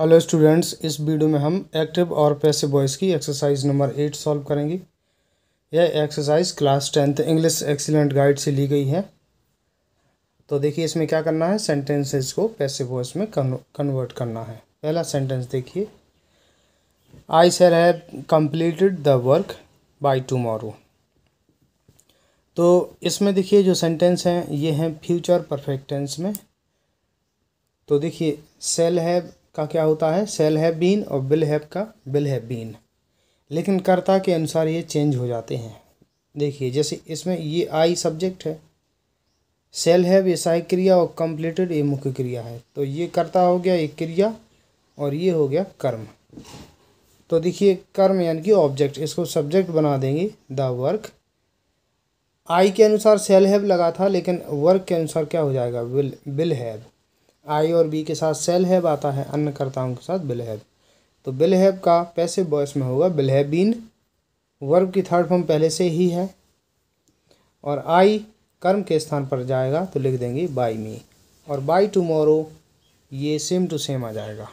Hello students इस video में हम एक्टिव और पैसिव वॉइस की एक्सरसाइज नंबर एट सॉल्व करेंगे यह exercise class tenth English excellent guide से ली गई है तो देखिए इसमें क्या करना है सेंटेंसेस को पैसिव वॉइस में कन्वर्ट करना है पहला सेंटेंस देखिए I shall have completed the work by tomorrow तो इसमें देखिए जो सेंटेंस हैं ये हैं फ्यूचर परफेक्टेंस में तो देखिए सेल हैव का क्या होता है सेल हैव बीन और बिल हैव का बिल हैव बीन लेकिन कर्ता के अनुसार ये चेंज हो जाते हैं देखिए जैसे इसमें ये आई सब्जेक्ट है सेल हैव ये सहायक क्रिया और कंप्लीटेड ये मुख्य क्रिया है तो ये कर्ता हो गया एक क्रिया और ये हो गया कर्म तो देखिए कर्म यानी कि ऑब्जेक्ट इसको सब्जेक्ट बना देंगे द वर्क आई के अनुसार सेल हैव लगा था लेकिन वर्क के अनुसार क्या हो जाएगा विल बिल हैव आई और बी के साथ सेल हैब आता है अन्नकर्ताओं के साथ बिल हैब तो बिल हैब का पैसे बॉयस में होगा बिलहैबीन वर्ब की थर्ड फॉर्म पहले से ही है और आई कर्म के स्थान पर जाएगा तो लिख देंगे बाई मी और बाई टमोरो ये सेम टू सेम आ जाएगा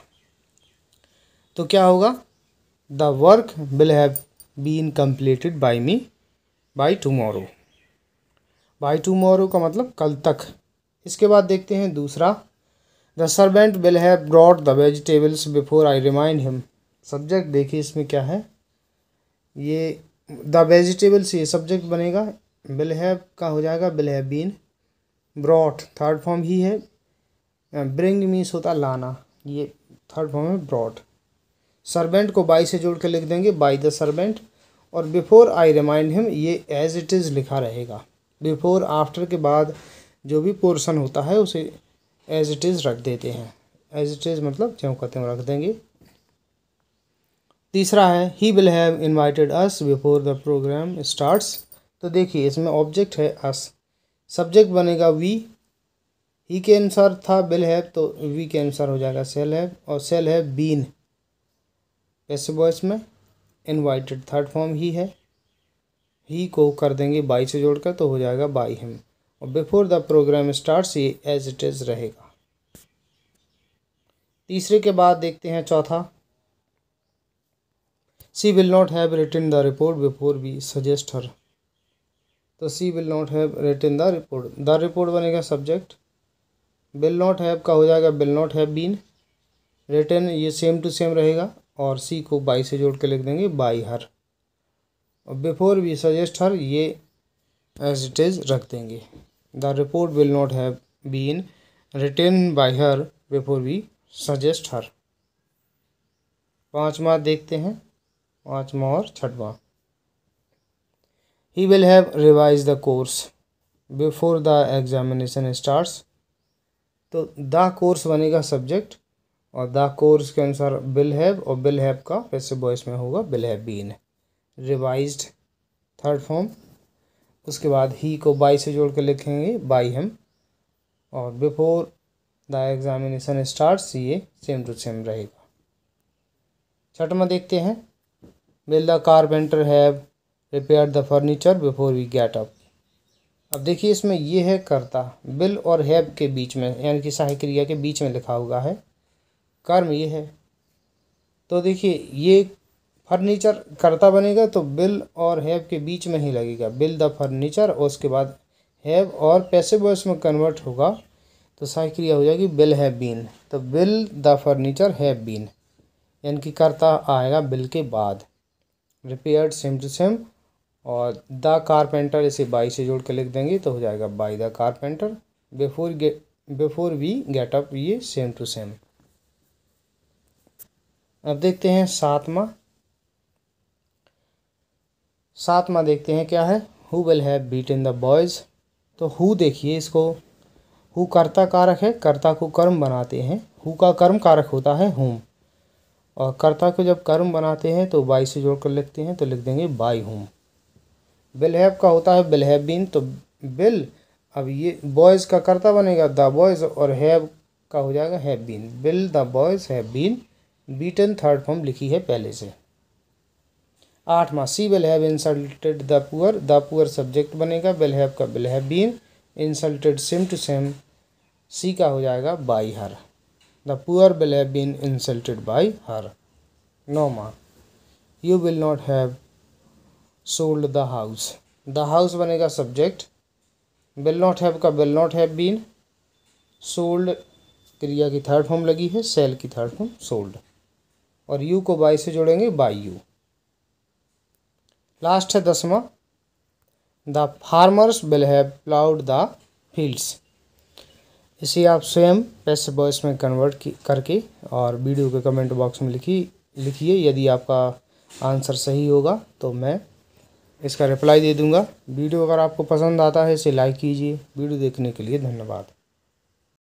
तो क्या होगा the work will have been completed by me by tomorrow by tomorrow का मतलब कल तक इसके बाद देखते हैं दूसरा the servant will have brought the vegetables before I remind him subject देखिए इसमें क्या है ये द वेजिटेबल्स ये सब्जेक्ट बनेगा विल हैव का हो जाएगा will have been brought third form ही है ब्रिंग मीन्स होता लाना ये थर्ड फॉर्म है ब्रॉड सर्वेंट को बाई से जोड़ कर लिख देंगे बाई द सर्वेंट और बिफोर आई रिमाइंड हिम ये एज इट इज़ लिखा रहेगा बिफोर आफ्टर के बाद जो भी पोर्शन होता है उसे एज इट इज़ रख देते हैं एज इट इज़ मतलब ज्यों का त्यों रख देंगे तीसरा है he will have invited us before the programme starts तो देखिए इसमें ऑब्जेक्ट है अस सब्जेक्ट बनेगा वी ही के आंसर था बिल हैव तो वी के आंसर हो जाएगा सेल हैव और सेल है बीन ऐसे बो में इनवाइटेड थर्ड फॉर्म ही है ही को कर देंगे बाई से जोड़कर तो हो जाएगा बाई हिम और बिफोर द प्रोग्राम स्टार्ट ये एज इट इज़ रहेगा तीसरे के बाद देखते हैं चौथा she will not have written the report before be suggest her तो she will not have written the report the report बनेगा सब्जेक्ट विल नॉट हैव का हो जाएगा will not have been written ये सेम टू सेम रहेगा और सी को by से जोड़ के लिख देंगे बाई हर और बिफोर बी सजेस्ट हर ये एज इट इज़ रख देंगे The report will not have been written by her before we suggest her. पाँचवा देखते हैं पाँचवा और छठवा ही will have revise the course before the examination start तो द कोर्स बनेगा सब्जेक्ट और द कोर्स के अनुसार बिल हैव और बिल हैव का वैसे बॉयस में होगा bill have been revised third form उसके बाद ही को बाई से जोड़ कर लिखेंगे बाई हम और बिफोर द एग्ज़ामिनेशन स्टार्ट ये सेम टू सेम रहेगा छठ में देखते हैं will the carpenter have repair the furniture before we get up अब देखिए इसमें ये है कर्ता बिल और हैब के बीच में यानी कि सहाय क्रिया के बीच में लिखा हुआ है कर्म ये है तो देखिए ये फर्नीचर करता बनेगा तो बिल और हैव के बीच में ही लगेगा बिल द फर्नीचर और उसके बाद हैव और पैसे वॉइस में कन्वर्ट होगा तो सही क्रिया हो जाएगी बिल हैव बीन तो will the furniture have been यानी कि करता आएगा बिल के बाद रिपेयर सेम टू सेम और द कारपेंटर इसे बाई से जोड़ के लिख देंगे तो हो जाएगा by the carpenter before get before we get up ये सेम टू सेम अब देखते हैं सातवा सातवा देखते हैं क्या है who will have beaten the boys तो हु देखिए इसको हु कर्ता कारक है कर्ता को कर्म बनाते हैं हु का कर्म कारक होता है होम और कर्ता को जब कर्म बनाते हैं तो बाई से जोड़ कर लिखते हैं तो लिख देंगे बाई होम बिल हैव का होता है बिल हैव बीन तो बिल अब ये बॉयज़ का कर्ता बनेगा द बॉयज़ और हैव का हो जाएगा have been will the boys have been beaten third form लिखी है पहले से आठवां she will have insulted the poor the poor subject बनेगा विल हैव का will have been insulted same to same she का हो जाएगा by her the poor will have been insulted by her नौवा you will not have sold the house the house बनेगा subject will not have का will not have been sold क्रिया की third form लगी है सेल की third form sold और you को बाई से जोड़ेंगे बाई यू लास्ट है दसवा the farmers will have ploughed the fields इसे आप स्वयं पैसे बॉयस में कन्वर्ट करके और वीडियो के कमेंट बॉक्स में लिखी लिखिए यदि आपका आंसर सही होगा तो मैं इसका रिप्लाई दे दूंगा वीडियो अगर आपको पसंद आता है इसे लाइक कीजिए वीडियो देखने के लिए धन्यवाद